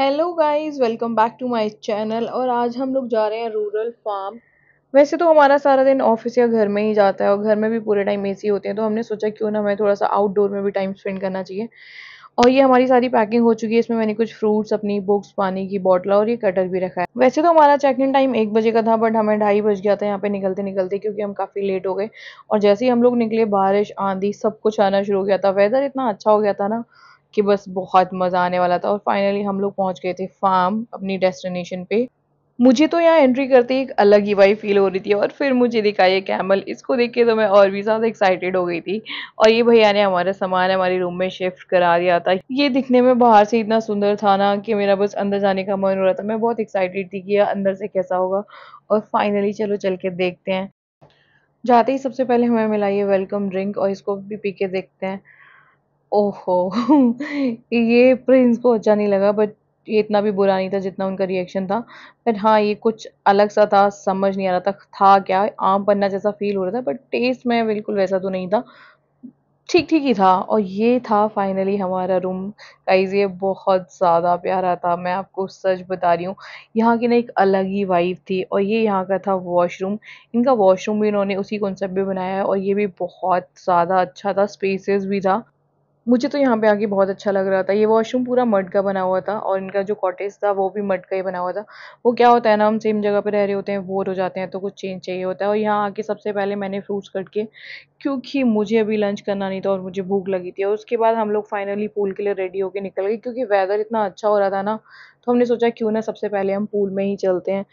hello guys welcome back to my channel और आज हम लोग जा रहे हैं रूरल फार्म वैसे तो हमारा सारा दिन ऑफिस या घर में ही जाता है और घर में भी पूरे टाइम ए सी होते हैं तो हमने सोचा क्यों ना हमें थोड़ा सा आउटडोर में भी टाइम स्पेंड करना चाहिए और ये हमारी सारी पैकिंग हो चुकी है इसमें मैंने कुछ फ्रूट्स अपनी बुक्स पानी की बॉटल और ये कटर भी रखा है वैसे तो हमारा चेक इन टाइम एक बजे का था बट हमें ढाई बज गया था यहाँ पे निकलते निकलते क्योंकि हम काफ़ी लेट हो गए और जैसे ही हम लोग निकले बारिश आंधी सब कुछ आना शुरू हो गया था वेदर इतना अच्छा हो गया था ना कि बस बहुत मज़ा आने वाला था और फाइनली हम लोग पहुंच गए थे फार्म अपनी डेस्टिनेशन पे मुझे तो यहाँ एंट्री करते ही एक अलग ही वाई फील हो रही थी और फिर मुझे दिखा ये कैमल इसको देख के तो मैं और भी ज़्यादा एक्साइटेड हो गई थी और ये भैया ने हमारा सामान हमारे रूम में शिफ्ट करा दिया था ये दिखने में बाहर से इतना सुंदर था ना कि मेरा बस अंदर जाने का मन हो रहा था मैं बहुत एक्साइटेड थी कि यह अंदर से कैसा होगा और फाइनली चलो चल के देखते हैं जाते ही सबसे पहले हमें मिला ये वेलकम ड्रिंक और इसको भी पी के देखते हैं ओहो ये प्रिंस को अच्छा नहीं लगा बट ये इतना भी बुरा नहीं था जितना उनका रिएक्शन था बट हाँ ये कुछ अलग सा था समझ नहीं आ रहा था था क्या आम पन्ना जैसा फील हो रहा था बट टेस्ट में बिल्कुल वैसा तो नहीं था ठीक ठीक ही था और ये था फाइनली हमारा रूम गाइज ये बहुत ज़्यादा प्यारा था मैं आपको सच बता रही हूँ यहाँ की ना एक अलग ही वाइब थी और ये यहाँ का था वॉशरूम इनका वॉशरूम भी इन्होंने उसी कॉन्सेप्ट में बनाया है और ये भी बहुत ज़्यादा अच्छा था स्पेसेस भी था मुझे तो यहाँ पे आके बहुत अच्छा लग रहा था ये वॉशरूम पूरा मड का बना हुआ था और इनका जो कॉटेज था वो भी मड का ही बना हुआ था वो क्या होता है ना हम सेम जगह पर रह रहे होते हैं बोर हो जाते हैं तो कुछ चेंज चाहिए होता है और यहाँ आके सबसे पहले मैंने फ्रूट्स कट के क्योंकि मुझे अभी लंच करना नहीं था और मुझे भूख लगी थी और उसके बाद हम लोग फाइनली पूल के लिए रेडी होकर निकल गए क्योंकि वेदर इतना अच्छा हो रहा था ना तो हमने सोचा क्यों ना सबसे पहले हम पूल में ही चलते हैं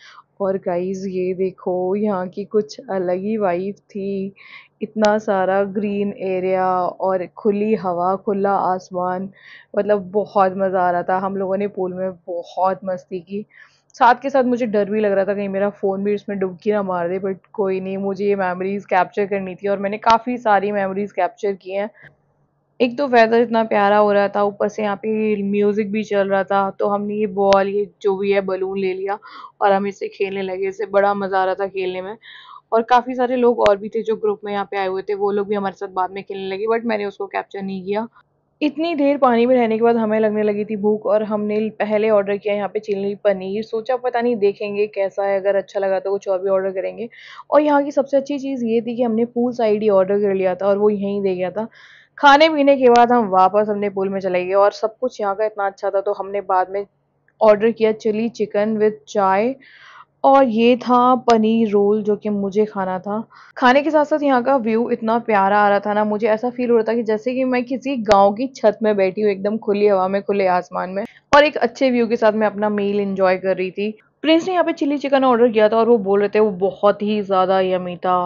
और गाइस ये देखो यहाँ की कुछ अलग ही वाइफ थी इतना सारा ग्रीन एरिया और खुली हवा खुला आसमान मतलब बहुत मज़ा आ रहा था हम लोगों ने पूल में बहुत मस्ती की साथ के साथ मुझे डर भी लग रहा था कहीं मेरा फ़ोन भी उसमें डुबकी ना मार दे बट कोई नहीं मुझे ये मेमोरीज़ कैप्चर करनी थी और मैंने काफ़ी सारी मेमोरीज़ कैप्चर की हैं एक तो वेदर इतना प्यारा हो रहा था ऊपर से यहाँ पे म्यूज़िक भी चल रहा था तो हमने ये बॉल ये जो भी है बलून ले लिया और हम इससे खेलने लगे इसे बड़ा मज़ा आ रहा था खेलने में और काफ़ी सारे लोग और भी थे जो ग्रुप में यहाँ पे आए हुए थे वो लोग भी हमारे साथ बाद में खेलने लगे बट मैंने उसको कैप्चर नहीं किया इतनी देर पानी में रहने के बाद हमें लगने लगी थी भूख और हमने पहले ऑर्डर किया यहाँ पे चिली पनीर सोचा पता नहीं देखेंगे कैसा है अगर अच्छा लगा तो कुछ और भी ऑर्डर करेंगे और यहाँ की सबसे अच्छी चीज़ ये थी कि हमने पूल साइड ही ऑर्डर कर लिया था और वो यहीं दे गया था खाने पीने के बाद हम वापस हमने पूल में चले गए और सब कुछ यहाँ का इतना अच्छा था तो हमने बाद में ऑर्डर किया चिली चिकन विद चाय और ये था पनीर रोल जो कि मुझे खाना था खाने के साथ साथ यहाँ का व्यू इतना प्यारा आ रहा था ना मुझे ऐसा फील हो रहा था कि जैसे कि मैं किसी गांव की छत में बैठी हूँ एकदम खुली हवा में खुले आसमान में और एक अच्छे व्यू के साथ मैं अपना मील इंजॉय कर रही थी प्रिंस ने यहाँ पे चिली चिकन ऑर्डर किया था और वो बोल रहे थे वो बहुत ही ज़्यादा यमी था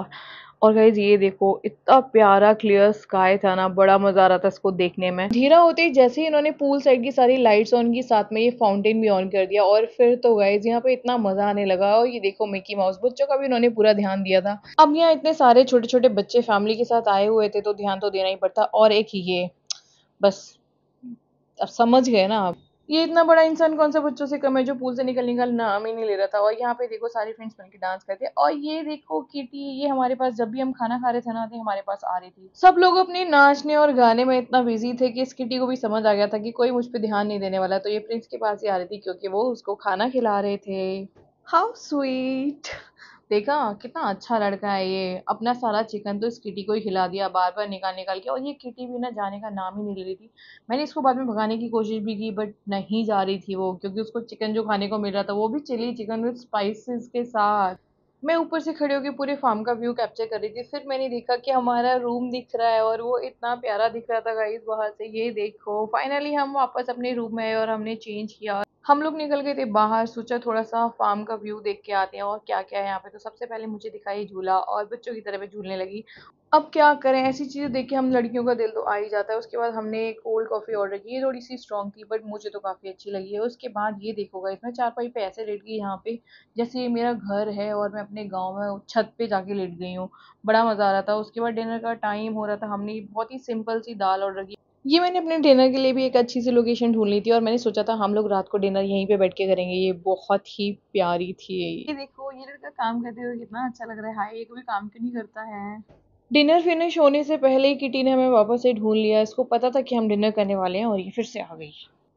और गाइज ये देखो इतना प्यारा क्लियर स्काई था ना बड़ा मजा आ रहा था इसको देखने में धीरा होते ही जैसे ही इन्होंने पूल साइड की सारी लाइट्स ऑन की साथ में ये फाउंटेन भी ऑन कर दिया और फिर तो गाइज यहाँ पे इतना मजा आने लगा और ये देखो मिकी माउस बच्चों का भी इन्होंने पूरा ध्यान दिया था अब यहाँ इतने सारे छोटे छोटे बच्चे फैमिली के साथ आए हुए थे तो ध्यान तो देना ही पड़ता और एक ये बस अब समझ गए ना आप ये इतना बड़ा इंसान कौन सा बच्चों से कम है जो पूल से निकलने का नाम ही नहीं ले रहा था और यहाँ पे देखो सारे फ्रेंड्स बनकर डांस करते और ये देखो किटी ये हमारे पास जब भी हम खाना खा रहे थे ना हमारे पास आ रही थी सब लोग अपने नाचने और गाने में इतना बिजी थे कि इस किटी को भी समझ आ गया था कि कोई मुझ पर ध्यान नहीं देने वाला तो ये प्रिंस के पास ही आ रही थी क्योंकि वो उसको खाना खिला रहे थे हाउ स्वीट देखा कितना अच्छा लड़का है ये अपना सारा चिकन तो इस किटी को ही खिला दिया बार बार निकाल निकाल के और ये किटी भी ना जाने का नाम ही नहीं ले रही थी मैंने इसको बाद में भगाने की कोशिश भी की बट नहीं जा रही थी वो क्योंकि उसको चिकन जो खाने को मिल रहा था वो भी चिली चिकन विद स्पाइसिस के साथ मैं ऊपर से खड़े होकर पूरे फार्म का व्यू कैप्चर कर रही थी फिर मैंने देखा कि हमारा रूम दिख रहा है और वो इतना प्यारा दिख रहा था गाइस बाहर से ये देखो फाइनली हम वापस अपने रूम में आए और हमने चेंज किया हम लोग निकल गए थे बाहर सोचा थोड़ा सा फार्म का व्यू देख के आते हैं और क्या क्या है यहाँ पे तो सबसे पहले मुझे दिखाई झूला और बच्चों की तरह झूलने लगी अब क्या करें ऐसी चीज़ें देख के हम लड़कियों का दिल तो आ ही जाता है उसके बाद हमने कोल्ड कॉफ़ी ऑर्डर की ये थोड़ी सी स्ट्रॉन्ग थी बट मुझे तो काफ़ी अच्छी लगी है उसके बाद ये देखोगा इसमें चार पाई पे ऐसे लेट गई यहाँ पे जैसे ये मेरा घर है और मैं अपने गाँव में छत पे जाके लेट गई हूँ बड़ा मज़ा आ रहा था उसके बाद डिनर का टाइम हो रहा था हमने बहुत ही सिंपल सी दाल ऑर्डर की ये मैंने अपने डिनर के लिए भी एक अच्छी सी लोकेशन ढूंढ ली थी और मैंने सोचा था हम लोग रात को डिनर यहीं पे बैठ के करेंगे ये बहुत ही प्यारी थी ये देखो ये लड़का काम करते हुए कितना अच्छा लग रहा है ये कभी काम क्यों नहीं करता है डिनर फिनिश होने से पहले ही किटी ने हमें वापस से ढूंढ लिया इसको पता था कि हम डिनर करने वाले हैं और ये फिर से आ गई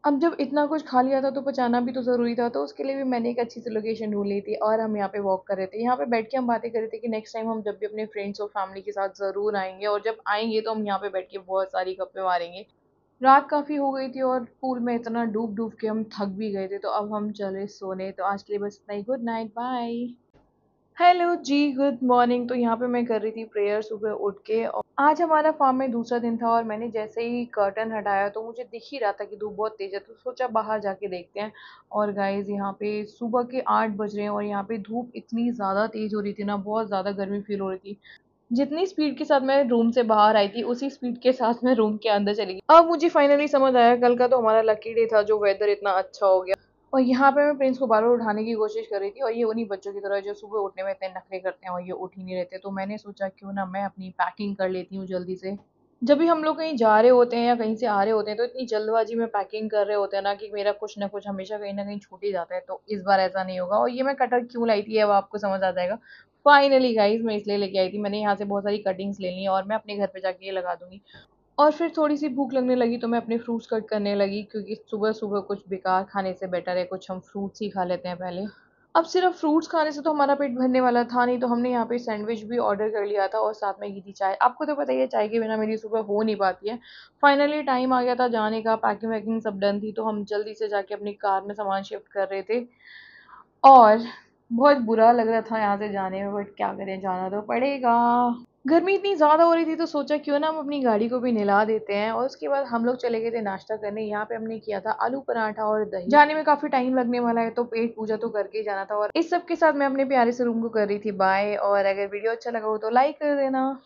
अब जब इतना कुछ खा लिया था तो पचाना भी तो ज़रूरी था तो उसके लिए भी मैंने एक अच्छी सी लोकेशन ढूंढ ली थी और हम यहाँ पे वॉक कर रहे थे यहाँ पे बैठ के हम बातें कर रहे थे कि नेक्स्ट टाइम हम जब भी अपने फ्रेंड्स और फैमिली के साथ ज़रूर आएंगे और जब आएंगे तो हम यहाँ पे बैठ के बहुत सारी गप्पे मारेंगे रात काफ़ी हो गई थी और पूल में इतना डूब डूब के हम थक भी गए थे तो अब हम चले सोने तो आज के लिए बस इतना ही good night bye hello ji good morning तो यहाँ पे मैं कर रही थी प्रेयर सुबह उठ के और आज हमारा फार्म में दूसरा दिन था और मैंने जैसे ही कर्टन हटाया तो मुझे दिख ही रहा था कि धूप बहुत तेज़ है तो सोचा बाहर जाके देखते हैं और गाइज यहाँ पे सुबह के आठ बज रहे हैं और यहाँ पे धूप इतनी ज़्यादा तेज़ हो रही थी ना बहुत ज़्यादा गर्मी फील हो रही थी जितनी स्पीड के साथ मैं रूम से बाहर आई थी उसी स्पीड के साथ मैं रूम के अंदर चली गई अब मुझे फाइनली समझ आया कल का तो हमारा लकी डे था जो वेदर इतना अच्छा हो गया और यहाँ पे मैं प्रिंस को बार बार उठाने की कोशिश कर रही थी और ये उन्हीं बच्चों की तरह जो सुबह उठने में इतने नखरे करते हैं और ये उठ ही नहीं रहते तो मैंने सोचा क्यों ना मैं अपनी पैकिंग कर लेती हूँ जल्दी से जब भी हम लोग कहीं जा रहे होते हैं या कहीं से आ रहे होते हैं तो इतनी जल्दबाजी में पैकिंग कर रहे होते हैं ना कि मेरा कुछ ना कुछ हमेशा कहीं ना कहीं छूट ही जाता है तो इस बार ऐसा नहीं होगा और ये मैं कटर क्यों लाई थी अब आपको समझ आ जाएगा फाइनली गाइज मैं इसलिए लेके आई थी मैंने यहाँ से बहुत सारी कटिंग्स ले ली और मैं अपने घर पे जाके ये लगा दूंगी और फिर थोड़ी सी भूख लगने लगी तो मैं अपने फ्रूट्स कट करने लगी क्योंकि सुबह सुबह कुछ बेकार खाने से बेटर है कुछ हम फ्रूट्स ही खा लेते हैं पहले अब सिर्फ फ्रूट्स खाने से तो हमारा पेट भरने वाला था नहीं तो हमने यहाँ पे सैंडविच भी ऑर्डर कर लिया था और साथ में घी थी चाय आपको तो पता ही है चाय के बिना मेरी सुबह हो नहीं पाती है फाइनली टाइम आ गया था जाने का पैकिंग वैकिंग सब डन थी तो हम जल्दी से जाके अपनी कार में सामान शिफ्ट कर रहे थे और बहुत बुरा लग रहा था यहाँ से जाने में बट क्या करें जाना तो पड़ेगा गर्मी इतनी ज़्यादा हो रही थी तो सोचा क्यों ना हम अपनी गाड़ी को भी नहला देते हैं और उसके बाद हम लोग चले गए थे नाश्ता करने यहाँ पे हमने किया था आलू पराठा और दही जाने में काफ़ी टाइम लगने वाला है तो पेट पूजा तो करके ही जाना था और इस सब के साथ मैं अपने प्यारे से रूम को कर रही थी बाय और अगर वीडियो अच्छा लगा हो तो लाइक कर देना